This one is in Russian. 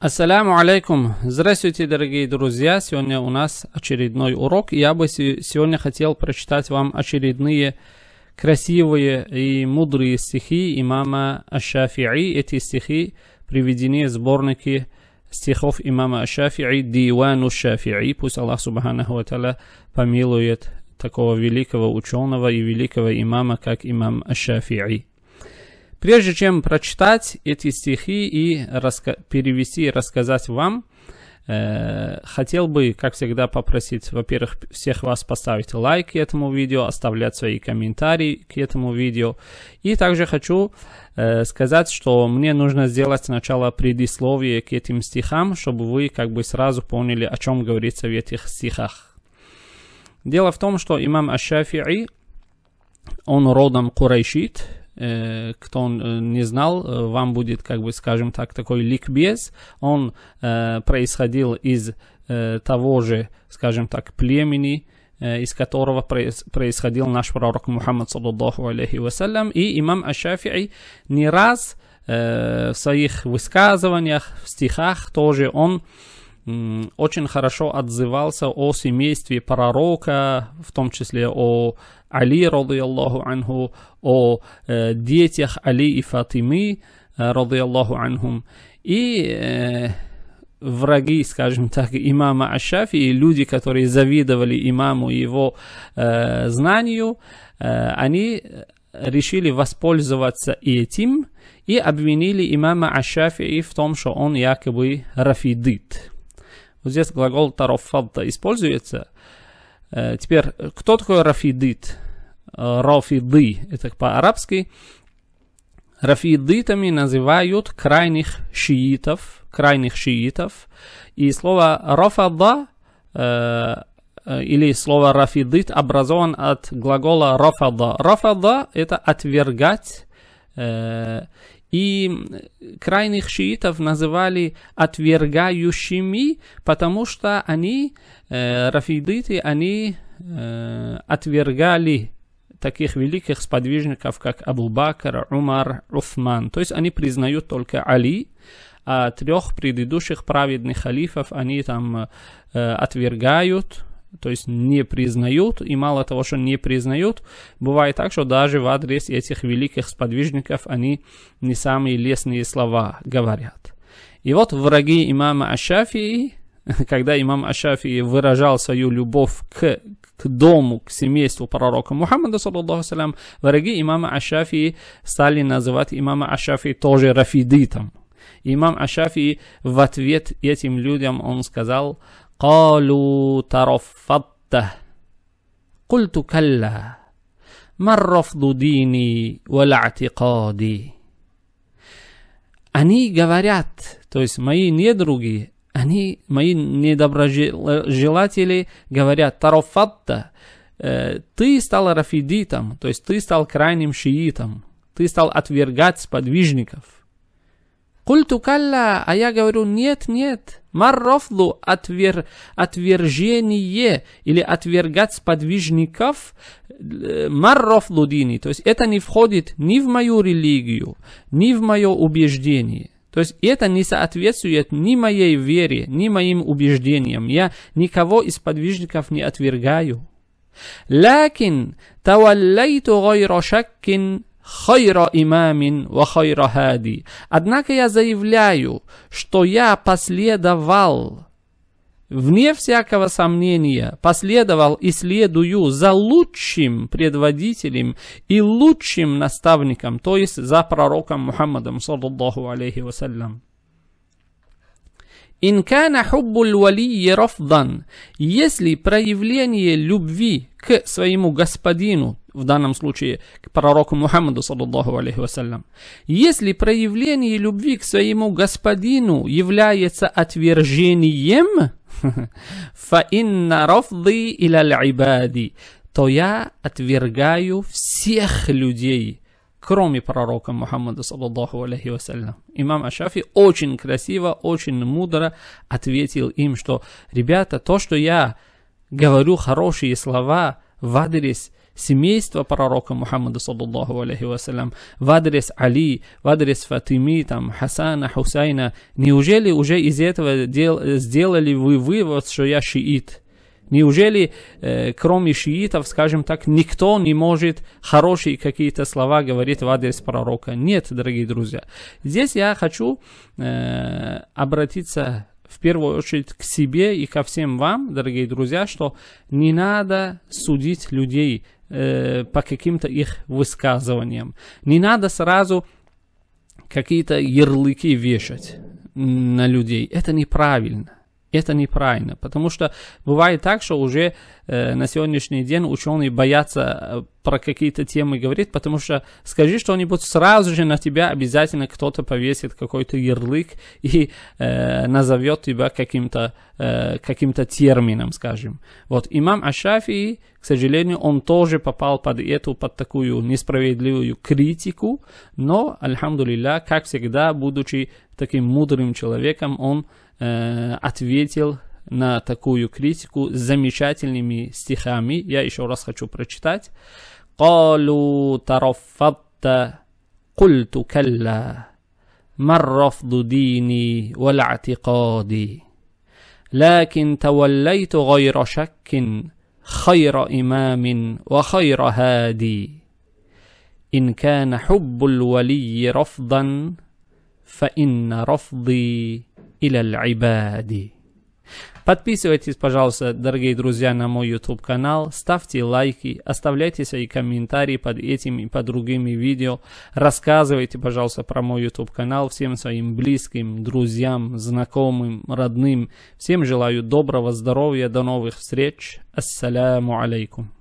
Ассаляму алейкум. Здравствуйте, дорогие друзья. Сегодня у нас очередной урок. Я бы сегодня хотел прочитать вам очередные красивые и мудрые стихи имама Ашафии. Эти стихи приведены в сборнике стихов имама Ашафии Дивану Шафии. Пусть Аллах Субханаху Аталя помилует такого великого ученого и великого имама, как имам Ашафии. Прежде чем прочитать эти стихи и перевести и рассказать вам, э, хотел бы, как всегда, попросить, во-первых, всех вас поставить лайк этому видео, оставлять свои комментарии к этому видео. И также хочу э сказать, что мне нужно сделать сначала предисловие к этим стихам, чтобы вы как бы сразу поняли, о чем говорится в этих стихах. Дело в том, что имам Ашафии, он родом Курайшит, Э, кто э, не знал, э, вам будет, как бы, скажем так, такой ликбез. Он происходил из того же, скажем так, племени, из которого происходил наш пророк Мухаммад, саллаллаху алейхи вассалям. И имам Ашафии не раз в своих высказываниях, в стихах тоже он очень хорошо отзывался о семействе пророка, в том числе о Али, рады Аллаху анху, о э, детях Али и Фатимы, э, рады Аллаху анхум. И э, враги, скажем так, имама Ашафи, и люди, которые завидовали имаму его э, знанию, э, они решили воспользоваться этим и обвинили имама Ашафии в том, что он якобы рафидит. Вот здесь глагол тарафадда используется – Э, теперь, кто такой Рафидит? Э, Рафиды, это по-арабски. Рафидитами называют крайних шиитов, крайних шиитов. И слово рафада э, или слово рафидит образован от глагола рафада. Рафада это отвергать и крайних шиитов называли отвергающими, потому что они, э, рафидиты, они э, отвергали таких великих сподвижников, как Абу Бакр, Умар, Уфман. То есть они признают только Али, а трех предыдущих праведных халифов они там э, отвергают, то есть не признают, и мало того, что не признают, бывает так, что даже в адрес этих великих сподвижников они не самые лестные слова говорят. И вот враги имама Ашафии, когда имам Ашафии выражал свою любовь к, к дому, к семейству пророка Мухаммада, салям, враги имама Ашафии стали называть имама Ашафии тоже рафидитом. Имам Ашафии в ответ этим людям он сказал, قالوا ترفضته قلت كلا ما الرفض ديني ولا اعتقادي Они говорят, то есть мои недруги, они, мои недоброжелатели говорят, Тарофатта, э, ты стал рафидитом, то есть ты стал крайним шиитом, ты стал отвергать сподвижников. Культу калла, а я говорю, нет, нет. Маррофлу отвер, отвержение или отвергать сподвижников э, маррофлу дини. То есть это не входит ни в мою религию, ни в мое убеждение. То есть это не соответствует ни моей вере, ни моим убеждениям. Я никого из подвижников не отвергаю. لكن توليت غير شك хайра имамин ва хайра хади. Однако я заявляю, что я последовал, вне всякого сомнения, последовал и следую за лучшим предводителем и лучшим наставником, то есть за пророком Мухаммадом, саллаллаху алейхи вассалям. Инкана хуббуль вали рафдан. Если проявление любви к своему господину в данном случае к пророку Мухаммаду, саллаллаху алейхи вассалям. Если проявление любви к своему господину является отвержением, фаинна рафды иля ибади, то я отвергаю всех людей, кроме пророка Мухаммада, саллаллаху алейхи вассалям. Имам Ашафи очень красиво, очень мудро ответил им, что, ребята, то, что я говорю хорошие слова в адрес семейства пророка Мухаммада, саллаллаху алейхи вассалям, в адрес Али, в адрес Фатими, там, Хасана, Хусайна, неужели уже из этого дел, сделали вы вывод, что я шиит? Неужели, э, кроме шиитов, скажем так, никто не может хорошие какие-то слова говорить в адрес пророка? Нет, дорогие друзья. Здесь я хочу э, обратиться в первую очередь к себе и ко всем вам, дорогие друзья, что не надо судить людей Э, по каким-то их высказываниям. Не надо сразу какие-то ярлыки вешать на людей. Это неправильно. Это неправильно, потому что бывает так, что уже э, на сегодняшний день ученые боятся э, про какие-то темы говорит, потому что скажи что-нибудь, сразу же на тебя обязательно кто-то повесит какой-то ярлык и э, назовет тебя каким-то э, каким термином, скажем. Вот имам Ашафи, к сожалению, он тоже попал под эту, под такую несправедливую критику, но, альхамдулилля, как всегда, будучи таким мудрым человеком, он э, ответил на такую критику с замечательными стихами. Я еще раз хочу прочитать. قالوا ترفضت قلت كلا ما الرفض ديني ولا اعتقادي لكن توليت غير شك خير إمام وخير هادي إن كان حب الولي رفضا فإن رفضي إلى العباد Подписывайтесь, пожалуйста, дорогие друзья, на мой YouTube канал, ставьте лайки, оставляйте свои комментарии под этими и под другими видео, рассказывайте, пожалуйста, про мой YouTube канал всем своим близким, друзьям, знакомым, родным. Всем желаю доброго здоровья, до новых встреч. Ассаляму алейкум.